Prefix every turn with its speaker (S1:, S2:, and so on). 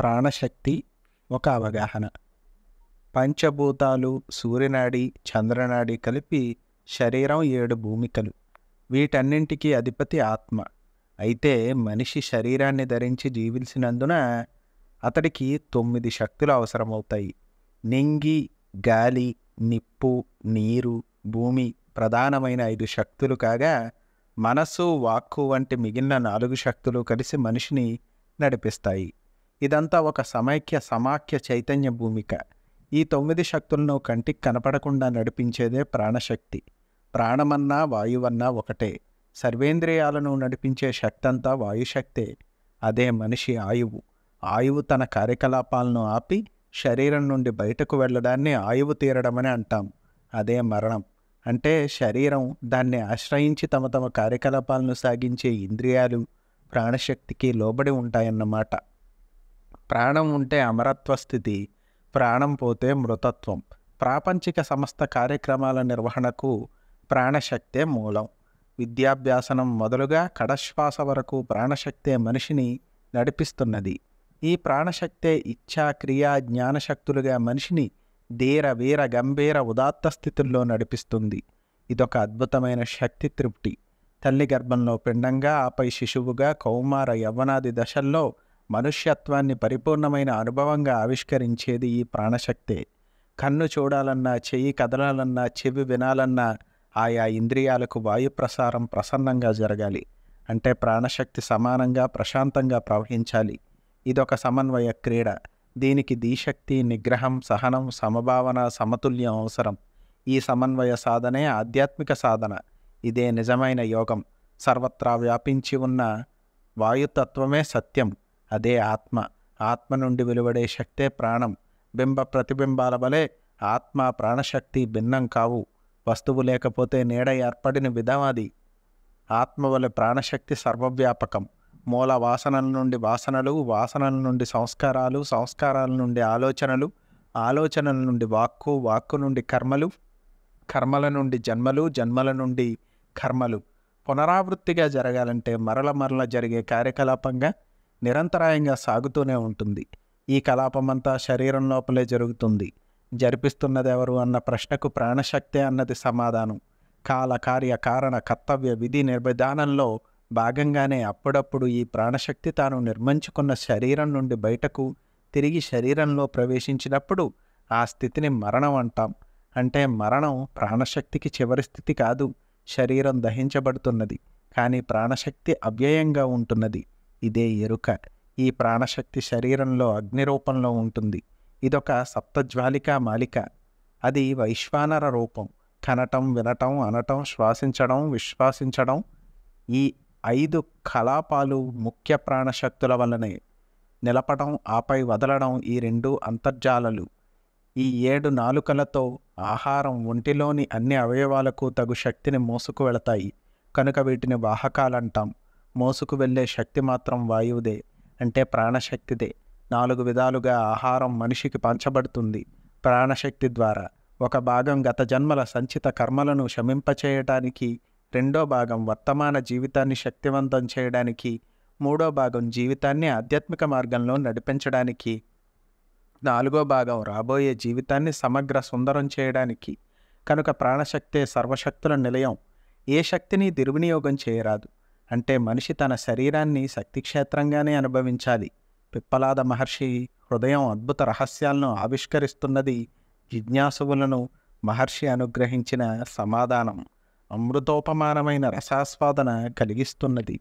S1: ప్రాణశక్తి ఒక అవగాహన పంచభూతాలు సూర్యనాడి చంద్రనాడి కలిపి శరీరం ఏడు భూమికలు వీటన్నింటికీ అధిపతి ఆత్మ అయితే మనిషి శరీరాన్ని ధరించి జీవించినందున అతడికి తొమ్మిది శక్తులు అవసరమవుతాయి నింగి గాలి నిప్పు నీరు భూమి ప్రధానమైన ఐదు శక్తులు కాగా మనస్సు వాక్కు వంటి మిగిలిన నాలుగు శక్తులు కలిసి మనిషిని నడిపిస్తాయి ఇదంతా ఒక సమైక్య సమాఖ్య చైతన్య భూమిక ఈ తొమ్మిది శక్తులను కంటికి కనపడకుండా నడిపించేదే ప్రాణశక్తి ప్రాణమన్నా వాయువన్నా ఒకటే సర్వేంద్రియాలను నడిపించే శక్తంతా వాయుశక్తే అదే మనిషి ఆయువు ఆయువు తన కార్యకలాపాలను ఆపి శరీరం నుండి బయటకు వెళ్ళడాన్ని ఆయువు తీరడమని అంటాం అదే మరణం అంటే శరీరం దాన్ని ఆశ్రయించి తమ తమ కార్యకలాపాలను సాగించే ఇంద్రియాలు ప్రాణశక్తికి లోబడి ఉంటాయన్నమాట ప్రాణం ఉంటే అమరత్వ స్థితి ప్రాణం పోతే మృతత్వం ప్రాపంచిక సమస్త కార్యక్రమాల నిర్వహణకు ప్రాణశక్తే మూలం విద్యాభ్యాసనం మొదలుగా కడశ్వాస వరకు ప్రాణశక్తే మనిషిని నడిపిస్తున్నది ఈ ప్రాణశక్తే ఇచ్ఛా క్రియా జ్ఞానశక్తులుగా మనిషిని ధీర వీర గంభీర ఉదాత్త స్థితుల్లో నడిపిస్తుంది ఇదొక అద్భుతమైన శక్తి తృప్తి తల్లి గర్భంలో పిండంగా ఆపై శిశువుగా కౌమార యవ్వనాది దశల్లో మనుష్యత్వాన్ని పరిపూర్ణమైన అనుభవంగా ఆవిష్కరించేది ఈ ప్రాణశక్తే కన్ను చూడాలన్నా చెయ్యి కదలాలన్నా చెవి వినాలన్నా ఆయా ఇంద్రియాలకు వాయు ప్రసారం ప్రసన్నంగా జరగాలి అంటే ప్రాణశక్తి సమానంగా ప్రశాంతంగా ప్రవహించాలి ఇదొక సమన్వయ క్రీడ దీనికి దీశక్తి నిగ్రహం సహనం సమభావన సమతుల్యం అవసరం ఈ సమన్వయ సాధనే ఆధ్యాత్మిక సాధన ఇదే నిజమైన యోగం సర్వత్రా వ్యాపించి ఉన్న వాయుతత్వమే సత్యం అదే ఆత్మ ఆత్మ నుండి వెలువడే శక్తే ప్రాణం బింబ ప్రతిబింబాల వలె ఆత్మ ప్రాణశక్తి భిన్నం కావు వస్తువు లేకపోతే నీడ ఏర్పడిన విధం అది ఆత్మ వలె ప్రాణశక్తి సర్వవ్యాపకం మూల వాసనల నుండి వాసనలు వాసనల నుండి సంస్కారాలు సంస్కారాల నుండి ఆలోచనలు ఆలోచనల నుండి వాక్కు వాక్కు నుండి కర్మలు కర్మల నుండి జన్మలు జన్మల నుండి కర్మలు పునరావృత్తిగా జరగాలంటే మరల మరల జరిగే కార్యకలాపంగా నిరంతరాయంగా సాగుతూనే ఉంటుంది ఈ కలాపమంతా శరీరం లోపలే జరుగుతుంది జరిపిస్తున్నదెవరు అన్న ప్రశ్నకు ప్రాణశక్తే అన్నది సమాధానం కాల కార్య కారణ కర్తవ్య విధి నిర్విధానంలో భాగంగానే అప్పుడప్పుడు ఈ ప్రాణశక్తి తాను నిర్మించుకున్న శరీరం నుండి బయటకు తిరిగి శరీరంలో ప్రవేశించినప్పుడు ఆ స్థితిని మరణం అంటాం అంటే మరణం ప్రాణశక్తికి చివరి స్థితి కాదు శరీరం దహించబడుతున్నది కానీ ప్రాణశక్తి అవ్యయంగా ఉంటున్నది ఇదే ఎరుక ఈ ప్రాణశక్తి శరీరంలో అగ్ని రూపంలో ఉంటుంది ఇదొక సప్తజ్వాలిక మాలిక అది వైశ్వానర రూపం కనటం వినటం అనటం శ్వాసించడం విశ్వాసించడం ఈ ఐదు కలాపాలు ముఖ్య ప్రాణశక్తుల వల్లనే నిలపడం ఆపై వదలడం ఈ రెండు అంతర్జాలలు ఈ ఏడు నాలుకలతో ఆహారం ఒంటిలోని అన్ని అవయవాలకు తగు శక్తిని మోసుకు వెళతాయి కనుక వీటిని వాహకాలంటాం మోసుకు వెళ్ళే శక్తి మాత్రం వాయువుదే అంటే ప్రాణశక్తిదే నాలుగు విధాలుగా ఆహారం మనిషికి పంచబడుతుంది ప్రాణశక్తి ద్వారా ఒక భాగం గత జన్మల సంచిత కర్మలను శమింపచేయటానికి రెండో భాగం వర్తమాన జీవితాన్ని శక్తివంతం చేయడానికి మూడో భాగం జీవితాన్ని ఆధ్యాత్మిక మార్గంలో నడిపించడానికి నాలుగో భాగం రాబోయే జీవితాన్ని సమగ్ర సుందరం చేయడానికి కనుక ప్రాణశక్తే సర్వశక్తుల నిలయం ఏ శక్తిని దుర్వినియోగం చేయరాదు అంటే మనిషి తన శరీరాన్ని శక్తిక్షేత్రంగానే అనుభవించాలి పిప్పలాద మహర్షి హృదయం అద్భుత రహస్యాలను ఆవిష్కరిస్తున్నది జిజ్ఞాసువులను మహర్షి అనుగ్రహించిన సమాధానం అమృతోపమానమైన రసాస్వాదన కలిగిస్తున్నది